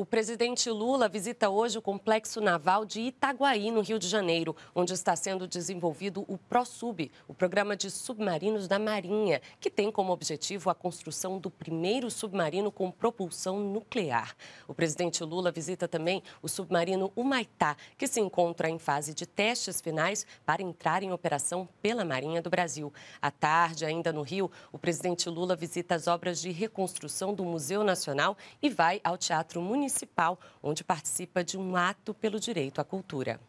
O presidente Lula visita hoje o Complexo Naval de Itaguaí, no Rio de Janeiro, onde está sendo desenvolvido o PROSUB, o Programa de Submarinos da Marinha, que tem como objetivo a construção do primeiro submarino com propulsão nuclear. O presidente Lula visita também o submarino Humaitá, que se encontra em fase de testes finais para entrar em operação pela Marinha do Brasil. À tarde, ainda no Rio, o presidente Lula visita as obras de reconstrução do Museu Nacional e vai ao Teatro Municipal municipal, onde participa de um ato pelo direito à cultura.